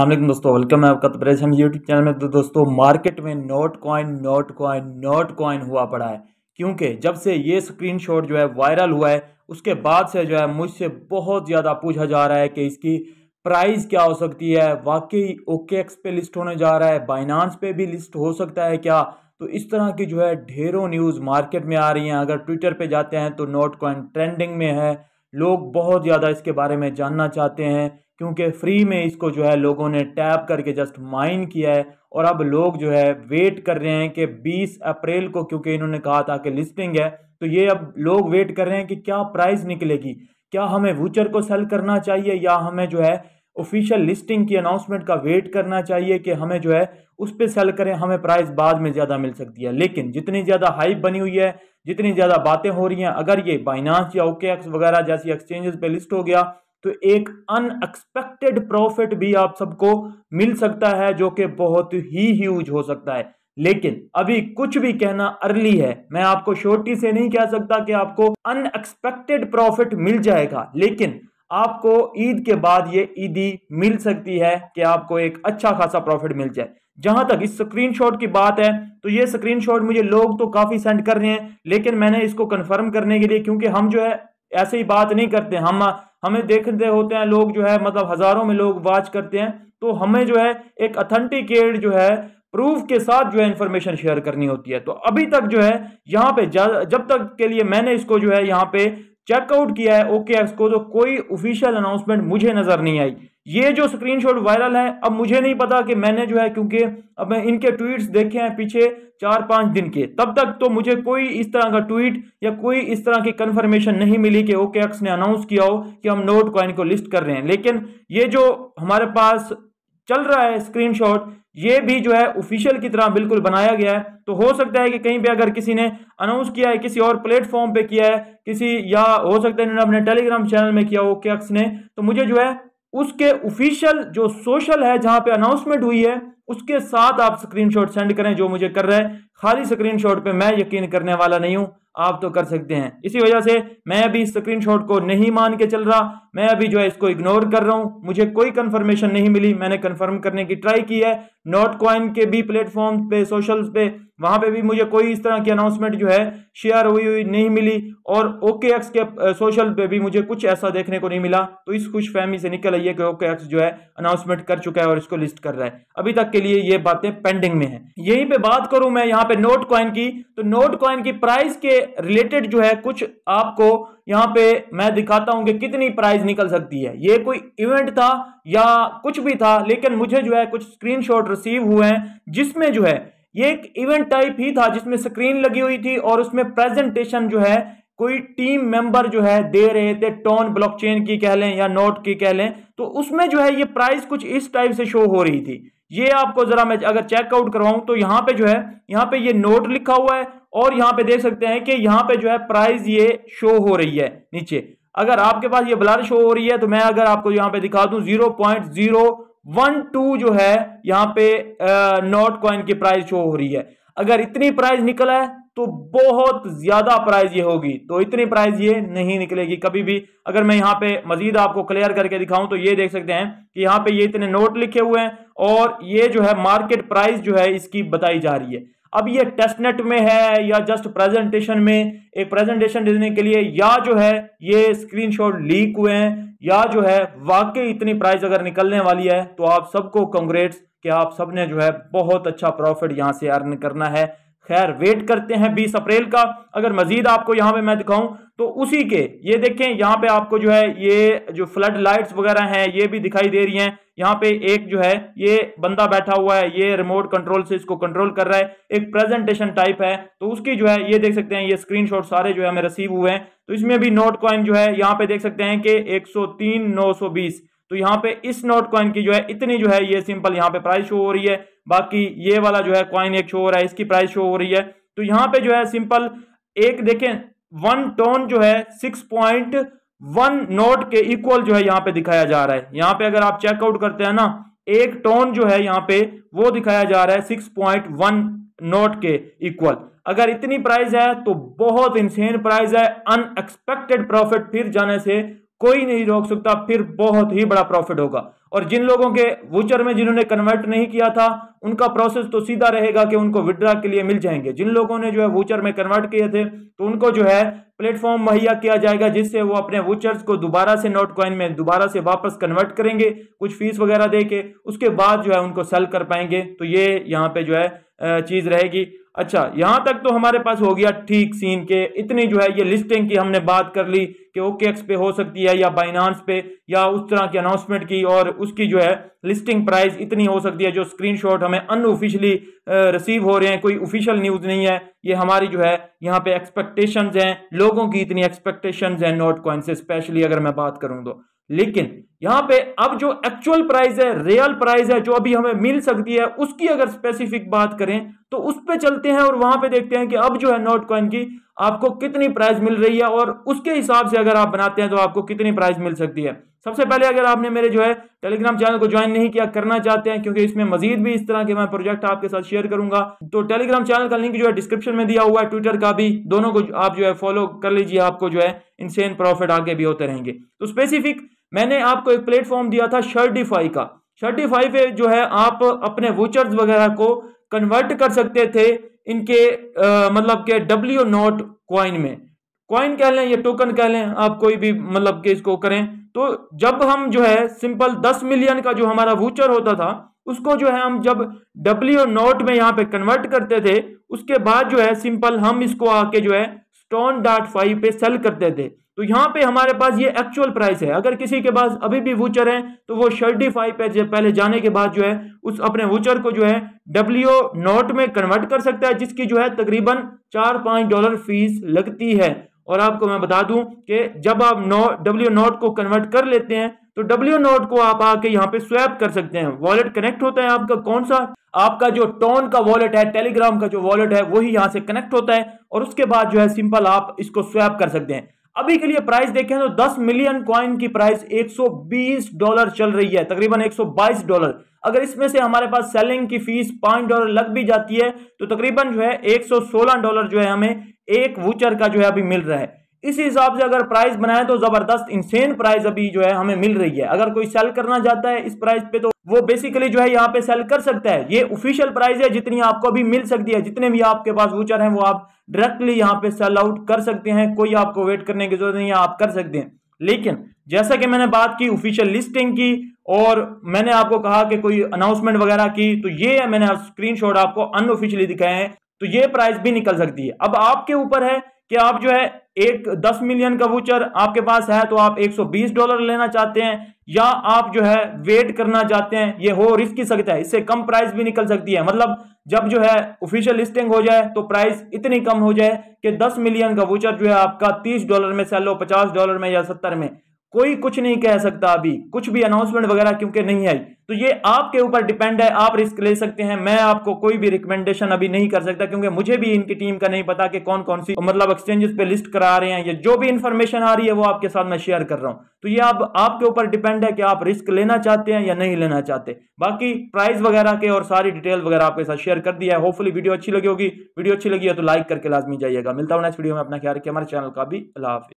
अल्लाम दोस्तों वेलकम है आपका तब्रेज तो हम यूट्यूब चैनल में तो दोस्तों मार्केट में note coin note coin note coin हुआ पड़ा है क्योंकि जब से ये स्क्रीनशॉट जो है वायरल हुआ है उसके बाद से जो है मुझसे बहुत ज़्यादा पूछा जा रहा है कि इसकी प्राइस क्या हो सकती है वाकई ओके एक्स पे लिस्ट होने जा रहा है बाइनानस पे भी लिस्ट हो सकता है क्या तो इस तरह की जो है ढेरों न्यूज़ मार्केट में आ रही हैं अगर ट्विटर पे जाते हैं तो नोट कॉइन ट्रेंडिंग में है लोग बहुत ज़्यादा इसके बारे में जानना चाहते हैं क्योंकि फ्री में इसको जो है लोगों ने टैप करके जस्ट माइन किया है और अब लोग जो है वेट कर रहे हैं कि 20 अप्रैल को क्योंकि इन्होंने कहा था कि लिस्टिंग है तो ये अब लोग वेट कर रहे हैं कि क्या प्राइस निकलेगी क्या हमें वूचर को सेल करना चाहिए या हमें जो है ऑफिशियल लिस्टिंग की अनाउंसमेंट का वेट करना चाहिए कि हमें जो है उस पर सेल करें हमें प्राइस बाद में ज़्यादा मिल सकती है लेकिन जितनी ज़्यादा हाइप बनी हुई है जितनी ज़्यादा बातें हो रही हैं अगर ये बाइनास या ओके एक्स वगैरह जैसी एक्सचेंजेस पे लिस्ट हो गया तो एक अनएक्सपेक्टेड प्रॉफिट भी आप सबको मिल सकता है जो कि बहुत ही ह्यूज हो सकता है लेकिन अभी कुछ भी कहना अर्ली है मैं आपको शोर्टी से नहीं कह सकता कि आपको अनएक्सपेक्टेड प्रॉफिट मिल जाएगा लेकिन आपको ईद के बाद ये ईदी मिल सकती है कि आपको एक अच्छा खासा प्रॉफिट मिल जाए जहां तक इस स्क्रीनशॉट की बात है तो ये स्क्रीनशॉट मुझे लोग तो काफ़ी सेंड कर रहे हैं लेकिन मैंने इसको कंफर्म करने के लिए क्योंकि हम जो है ऐसे ही बात नहीं करते हम हमें देखते होते हैं लोग जो है मतलब हज़ारों में लोग वाच करते हैं तो हमें जो है एक अथेंटिकेट जो है प्रूफ के साथ जो है इंफॉर्मेशन शेयर करनी होती है तो अभी तक जो है यहाँ पे जब तक के लिए मैंने इसको जो है यहाँ पे चेकआउट किया है ओके एक्स को तो कोई ऑफिशियल अनाउंसमेंट मुझे नजर नहीं आई ये जो स्क्रीनशॉट वायरल है अब मुझे नहीं पता कि मैंने जो है क्योंकि अब मैं इनके ट्वीट्स देखे हैं पीछे चार पांच दिन के तब तक तो मुझे कोई इस तरह का ट्वीट या कोई इस तरह की कंफर्मेशन नहीं मिली कि ओके एक्स ने अनाउंस किया हो कि हम नोट कॉइन को लिस्ट कर रहे हैं लेकिन ये जो हमारे पास चल रहा है स्क्रीनशॉट ये भी जो है ऑफिशियल की तरह बिल्कुल बनाया गया है तो हो सकता है कि कहीं पे अगर किसी ने अनाउंस किया है किसी और प्लेटफॉर्म पे किया है किसी या हो सकता है अपने टेलीग्राम चैनल में किया हो कैक्स ने तो मुझे जो है उसके ऑफिशियल जो सोशल है जहां पे अनाउंसमेंट हुई है उसके साथ आप स्क्रीनशॉट सेंड करें जो मुझे कर रहे हैं खाली स्क्रीनशॉट पे मैं यकीन करने वाला नहीं हूं आप तो कर सकते हैं इसी वजह से मैं अभी स्क्रीन स्क्रीनशॉट को नहीं मान के चल रहा मैं अभी जो है इसको इग्नोर कर रहा हूं मुझे कोई कंफर्मेशन नहीं मिली मैंने कंफर्म करने की ट्राई की है नॉट कॉइन के भी प्लेटफॉर्म पे सोशल्स पे वहां पे भी मुझे कोई इस तरह की अनाउंसमेंट जो है शेयर हुई हुई नहीं मिली और ओके एक्स के सोशल पे भी मुझे कुछ ऐसा देखने को नहीं मिला तो इस खुश फहमी से निकल आइए कि ओके एक्स जो है अनाउंसमेंट कर चुका है और इसको लिस्ट कर रहा है अभी तक के लिए ये बातें पेंडिंग में है यहीं पे बात करूं मैं यहाँ पे नोट क्वाइन की तो नोट क्वाइन की प्राइस के रिलेटेड जो है कुछ आपको यहां पे मैं दिखाता हूं कि कितनी प्राइस निकल सकती है ये कोई इवेंट था या कुछ भी था लेकिन मुझे जो है कुछ स्क्रीनशॉट रिसीव हुए हैं जिसमें जो है ये एक इवेंट टाइप ही था जिसमें स्क्रीन लगी हुई थी और उसमें प्रेजेंटेशन जो है कोई टीम मेंबर जो है दे रहे थे टोन ब्लॉकचेन की कह लें या नोट की कह लें तो उसमें जो है ये प्राइस कुछ इस टाइप से शो हो रही थी ये आपको जरा मैं अगर चेकआउट करवाऊं तो यहां पे जो है यहां पे ये नोट लिखा हुआ है और यहाँ पे देख सकते हैं कि यहाँ पे जो है प्राइस ये शो हो रही है नीचे अगर आपके पास ये ब्लर शो हो रही है तो मैं अगर आपको यहाँ पे दिखा दूं zero point zero one two जो है यहाँ पे नोट कॉइन की प्राइस शो हो रही है अगर इतनी प्राइस निकला है तो बहुत ज्यादा प्राइस ये होगी तो इतनी प्राइस ये नहीं निकलेगी कभी भी अगर मैं यहाँ पे मजीद आपको क्लियर करके दिखाऊं तो ये देख सकते हैं कि यहाँ पे ये इतने नोट लिखे हुए हैं और ये जो है मार्केट प्राइस जो है इसकी बताई जा रही है अब ये टेस्ट नेट में है या जस्ट प्रेजेंटेशन में एक प्रेजेंटेशन देने के लिए या जो है ये स्क्रीनशॉट लीक हुए हैं या जो है वाकई इतनी प्राइस अगर निकलने वाली है तो आप सबको कंग्रेट्स कि आप सबने जो है बहुत अच्छा प्रॉफिट यहां से अर्न करना है खैर वेट करते हैं 20 अप्रैल का अगर मजीद आपको यहाँ पे मैं दिखाऊं तो उसी के ये देखें यहाँ पे आपको जो है ये जो फ्लड लाइट्स वगैरह हैं ये भी दिखाई दे रही हैं यहाँ पे एक जो है ये बंदा बैठा हुआ है ये रिमोट कंट्रोल से इसको कंट्रोल कर रहा है एक प्रेजेंटेशन टाइप है तो उसकी जो है ये देख सकते हैं ये स्क्रीनशॉट सारे जो है हमें रिसीव हुए हैं तो इसमें भी नोट कॉइन जो है यहाँ पे देख सकते हैं कि एक सौ तो यहाँ पे इस नोट कॉइन की जो है इतनी जो है ये सिंपल यहाँ पे प्राइस शो हो रही है बाकी ये वाला जो है क्वाइन एक शो हो रहा है इसकी प्राइस शो हो रही है तो यहाँ पे जो है सिंपल एक देखें वन टोन जो है सिक्स पॉइंट वन नोट के इक्वल जो है यहाँ पे दिखाया जा रहा है यहाँ पे अगर आप चेकआउट करते हैं ना एक टोन जो है यहाँ पे वो दिखाया जा रहा है सिक्स पॉइंट वन नोट के इक्वल अगर इतनी प्राइस है तो बहुत इंसेन प्राइस है अनएक्सपेक्टेड प्रॉफिट फिर जाने से कोई नहीं रोक सकता फिर बहुत ही बड़ा प्रॉफिट होगा और जिन लोगों के वूचर में जिन्होंने कन्वर्ट नहीं किया था उनका प्रोसेस तो सीधा रहेगा कि उनको विड्रा के लिए मिल जाएंगे जिन लोगों ने जो है वूचर में कन्वर्ट किए थे तो उनको जो है प्लेटफॉर्म मुहैया किया जाएगा जिससे वो अपने वूचर्स को दोबारा से नोट कॉइन में दोबारा से वापस कन्वर्ट करेंगे कुछ फीस वगैरह दे के उसके बाद जो है उनको सेल कर पाएंगे तो ये यहाँ पे जो है चीज़ रहेगी अच्छा यहां तक तो हमारे पास हो गया ठीक सीन के इतनी जो है ये लिस्टिंग की हमने बात कर ली कि ओके एक्स पे हो सकती है या बाइनांस पे या उस तरह की अनाउंसमेंट की और उसकी जो है लिस्टिंग प्राइस इतनी हो सकती है जो स्क्रीनशॉट हमें अनऑफिशियली रिसीव हो रहे हैं कोई ऑफिशियल न्यूज़ नहीं है ये हमारी जो है यहाँ पे एक्सपेक्टेशन है लोगों की इतनी एक्सपेक्टेशन है नोट कॉइन से स्पेशली अगर मैं बात करूँ तो लेकिन यहां पे अब जो एक्चुअल प्राइस है रियल प्राइस है जो अभी हमें मिल सकती है उसकी अगर स्पेसिफिक बात करें तो उस पर चलते हैं और वहां पे देखते हैं कि अब जो है नोट कॉइन की आपको कितनी प्राइस मिल रही है और उसके हिसाब से अगर आप बनाते हैं तो आपको कितनी प्राइस मिल सकती है सबसे पहले अगर आपने मेरे जो है टेलीग्राम चैनल को ज्वाइन नहीं किया करना चाहते हैं क्योंकि इसमें मजीद भी इस तरह के मैं प्रोजेक्ट आपके साथ शेयर करूंगा तो टेलीग्राम चैनल का लिंक जो है डिस्क्रिप्शन में दिया हुआ है ट्विटर का भी दोनों को आप जो है फॉलो कर लीजिए आपको जो है इनसेन प्रॉफिट आगे भी होते रहेंगे तो स्पेसिफिक मैंने आपको एक प्लेटफॉर्म दिया था शर्टिफाई का शर्टिफाई पे जो है आप अपने वोचर्स वगैरह को कन्वर्ट कर सकते थे इनके आ, मतलब के डब्ल्यू नोट क्वाइन में क्वाइन कह लें या टोकन कह लें आप कोई भी मतलब के इसको करें तो जब हम जो है सिंपल दस मिलियन का जो हमारा वूचर होता था उसको जो है हम जब डब्ल्यू नोट में यहाँ पे कन्वर्ट करते थे उसके बाद जो है सिंपल हम इसको आके जो है स्टोन डॉट फाइव पे सेल करते थे तो यहाँ पे हमारे पास ये एक्चुअल प्राइस है अगर किसी के पास अभी भी वूचर है तो वो शर्टी फाइव पे पहले जाने के बाद जो है उस अपने वूचर को जो है डब्ल्यू नोट में कन्वर्ट कर सकता है जिसकी जो है तकरीबन चार पांच डॉलर फीस लगती है और आपको मैं बता दूं कि जब आप डब्ल्यू नोट को कन्वर्ट कर लेते हैं तो डब्ल्यू नोट को आप आके यहाँ पे स्वैप कर सकते हैं वॉलेट कनेक्ट होता है आपका कौन सा आपका जो टोन का वॉलेट है टेलीग्राम का जो वॉलेट है वही यहाँ से कनेक्ट होता है और उसके बाद जो है सिंपल आप इसको स्वैप कर सकते हैं अभी के लिए प्राइस देखें तो 10 मिलियन कॉइन की प्राइस 120 डॉलर चल रही है तकरीबन 122 डॉलर अगर इसमें से हमारे पास सेलिंग की फीस पांच डॉलर लग भी जाती है तो तकरीबन जो है एक सौ सोलह डॉलर जो है हमें एक वूचर का जो है अभी मिल रहा है इसी हिसाब से अगर प्राइस बनाए तो जबरदस्त इंसेन प्राइस अभी जो है हमें मिल रही है अगर कोई सेल करना चाहता है इस प्राइस पे तो वो बेसिकली जो है यहाँ पे सेल कर सकता है ये ऑफिशियल प्राइस है जितनी आपको अभी मिल सकती है जितने भी आपके पास वूचर हैं वो आप डायरेक्टली यहाँ पे सेल आउट कर सकते हैं कोई आपको वेट करने की जरूरत नहीं है आप कर सकते हैं लेकिन जैसा कि मैंने बात की ऑफिशियल लिस्टिंग की और मैंने आपको कहा कि कोई अनाउंसमेंट वगैरह की तो ये मैंने स्क्रीनशॉट आपको अनऑफिशियली दिखाए हैं तो ये प्राइस भी निकल सकती है अब आपके ऊपर है कि आप जो है एक दस मिलियन का वूचर आपके पास है तो आप 120 डॉलर लेना चाहते हैं या आप जो है वेट करना चाहते हैं ये हो रिस्क ही सकता है इससे कम प्राइस भी निकल सकती है मतलब जब जो है ऑफिशियल लिस्टिंग हो जाए तो प्राइस इतनी कम हो जाए कि 10 मिलियन का वूचर जो है आपका 30 डॉलर में सेल हो 50 डॉलर में या 70 में कोई कुछ नहीं कह सकता अभी कुछ भी अनाउंसमेंट वगैरह क्योंकि नहीं आई तो ये आपके ऊपर डिपेंड है आप रिस्क ले सकते हैं मैं आपको कोई भी रिकमेंडेशन अभी नहीं कर सकता क्योंकि मुझे भी इनकी टीम का नहीं पता कि कौन कौन सी मतलब एक्सचेंजेस पे लिस्ट करा रहे हैं या जो भी इंफॉर्मेशन आ रही है वो आपके साथ मैं शेयर कर रहा हूं तो ये आप आपके ऊपर डिपेंड है कि आप रिस्क लेना चाहते हैं या नहीं लेना चाहते बाकी प्राइस वगैरह के और सारी डिटेल वगैरह आपके साथ शेयर कर दिया है होपफुली वीडियो अच्छी लगी होगी वीडियो अच्छी लगी है तो लाइक करके लाजमी जाइएगा मिलता हूँ नेक्स्ट वीडियो में अपना ख्याल रखिए हमारे चैनल का भी अला